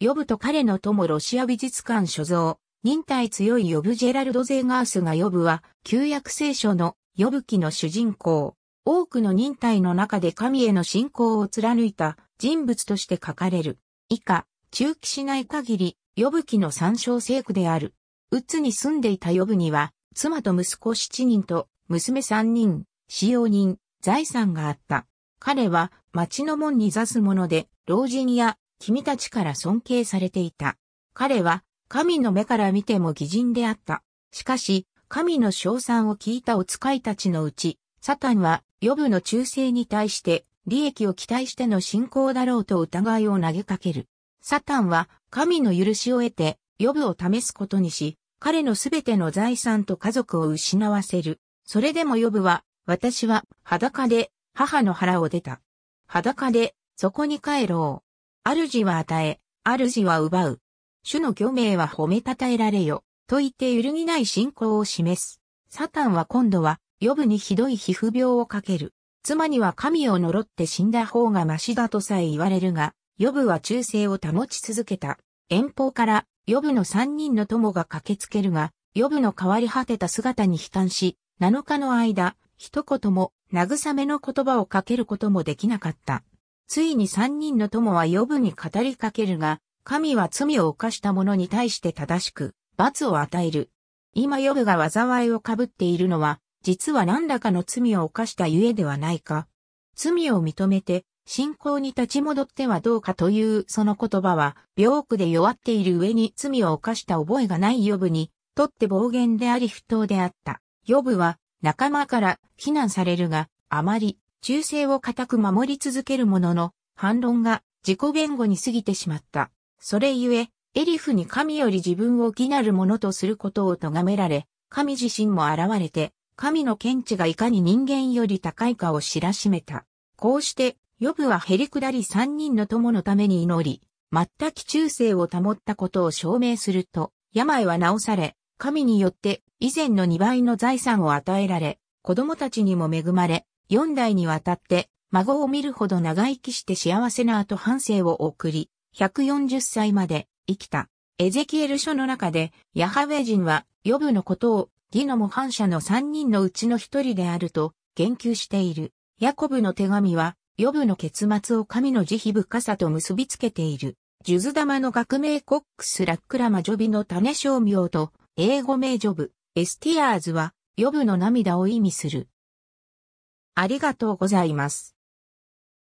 ヨブと彼の友ロシア美術館所蔵、忍耐強いヨブ・ジェラルド・ゼーガースがヨブは、旧約聖書のヨブ記の主人公。多くの忍耐の中で神への信仰を貫いた人物として書かれる。以下、中期しない限り、ヨブ記の参照聖句である。ウッに住んでいたヨブには、妻と息子7人と、娘3人、使用人、財産があった。彼は、町の門に座すもので、老人や君たちから尊敬されていた。彼は、神の目から見ても偽人であった。しかし、神の称賛を聞いたお使いたちのうち、サタンは、予部の忠誠に対して、利益を期待しての信仰だろうと疑いを投げかける。サタンは、神の許しを得て、予部を試すことにし、彼のすべての財産と家族を失わせる。それでも予部は、私は、裸で、母の腹を出た。裸で、そこに帰ろう。主は与え、主は奪う。主の虚名は褒めたたえられよ。と言って揺るぎない信仰を示す。サタンは今度は、予部にひどい皮膚病をかける。妻には神を呪って死んだ方がましだとさえ言われるが、予部は忠誠を保ち続けた。遠方から、予部の三人の友が駆けつけるが、予部の変わり果てた姿に悲嘆し、7日の間、一言も、慰めの言葉をかけることもできなかった。ついに三人の友は余分に語りかけるが、神は罪を犯した者に対して正しく、罰を与える。今ヨブが災いをかぶっているのは、実は何らかの罪を犯したゆえではないか。罪を認めて、信仰に立ち戻ってはどうかというその言葉は、病苦で弱っている上に罪を犯した覚えがないヨブに、とって暴言であり不当であった。ヨブは仲間から非難されるが、あまり忠誠を固く守り続けるものの、反論が自己言語に過ぎてしまった。それゆえ、エリフに神より自分を義なるものとすることを咎められ、神自身も現れて、神の見地がいかに人間より高いかを知らしめた。こうして、ヨブは減り下り三人の友のために祈り、全く忠誠を保ったことを証明すると、病は治され、神によって以前の二倍の財産を与えられ、子供たちにも恵まれ、4代にわたって、孫を見るほど長生きして幸せな後半生を送り、140歳まで生きた。エゼキエル書の中で、ヤハウェ人は、ヨブのことを、ギの模範者の3人のうちの1人であると、言及している。ヤコブの手紙は、ヨブの結末を神の慈悲深さと結びつけている。ジュズ玉の学名コックス・ラックラマ・ジョビの種商名と、英語名ジョブ、エスティアーズは、ヨブの涙を意味する。ありがとうございます。